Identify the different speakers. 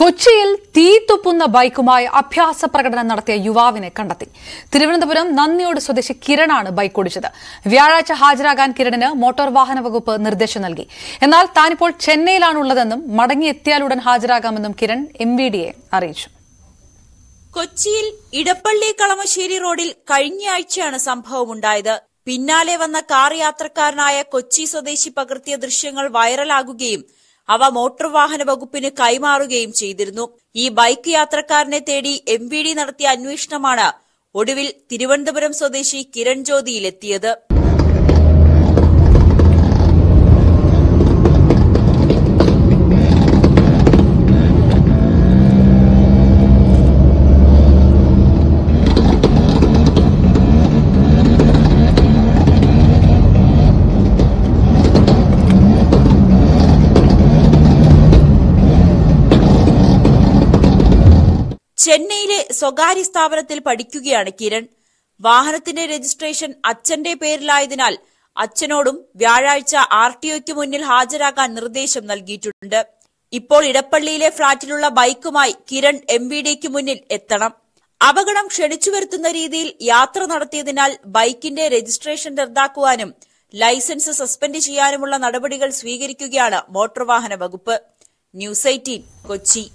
Speaker 1: കൊച്ചിയിൽ തീ തുപ്പുന്ന ബൈക്കുമായി അഭ്യാസ പ്രകടനം നടത്തിയ യുവാവിനെ കണ്ടെത്തി തിരുവനന്തപുരം നന്ദിയോട് സ്വദേശി കിരണാണ് ബൈക്ക് ഓടിച്ചത് വ്യാഴാഴ്ച ഹാജരാകാൻ കിരണിന് മോട്ടോർ വാഹന വകുപ്പ് നിർദ്ദേശം നൽകി എന്നാൽ താനിപ്പോൾ ചെന്നൈയിലാണുള്ളതെന്നും മടങ്ങിയെത്തിയാലുടൻ ഹാജരാകാമെന്നും കിരൺ എം അറിയിച്ചു
Speaker 2: കൊച്ചിയിൽ ഇടപ്പള്ളി കളമശ്ശേരി റോഡിൽ കഴിഞ്ഞയാഴ്ചയാണ് സംഭവം ഉണ്ടായത് പിന്നാലെ വന്ന കാർ യാത്രക്കാരനായ കൊച്ചി സ്വദേശി പകർത്തിയ ദൃശ്യങ്ങൾ വൈറലാകുകയും അവ മോട്ടോർ വാഹന വകുപ്പിന് കൈമാറുകയും ചെയ്തിരുന്നു ഈ ബൈക്ക് യാത്രക്കാരനെ തേടി എം നടത്തിയ അന്വേഷണമാണ് ഒടുവിൽ തിരുവനന്തപുരം സ്വദേശി കിരൺ ജ്യോതിയിലെത്തിയത് ചെന്നൈയിലെ സ്വകാര്യ സ്ഥാപനത്തിൽ പഠിക്കുകയാണ് കിരൺ വാഹനത്തിന്റെ രജിസ്ട്രേഷൻ അച്ഛന്റെ പേരിലായതിനാൽ അച്ഛനോടും വ്യാഴാഴ്ച ആർ ടി മുന്നിൽ ഹാജരാകാൻ നിർദ്ദേശം നൽകിയിട്ടുണ്ട് ഇപ്പോൾ ഇടപ്പള്ളിയിലെ ഫ്ളാറ്റിലുള്ള ബൈക്കുമായി കിരൺ എം വി ഡിക്ക് മുന്നിൽ എത്തണം അപകടം ക്ഷണിച്ചു വരുത്തുന്ന രീതിയിൽ യാത്ര നടത്തിയതിനാൽ ബൈക്കിന്റെ രജിസ്ട്രേഷൻ റദ്ദാക്കുവാനും ലൈസൻസ് സസ്പെൻഡ് ചെയ്യാനുമുള്ള നടപടികൾ സ്വീകരിക്കുകയാണ് മോട്ടോർ വാഹന വകുപ്പ് ന്യൂസ് എയ്റ്റീൻ കൊച്ചി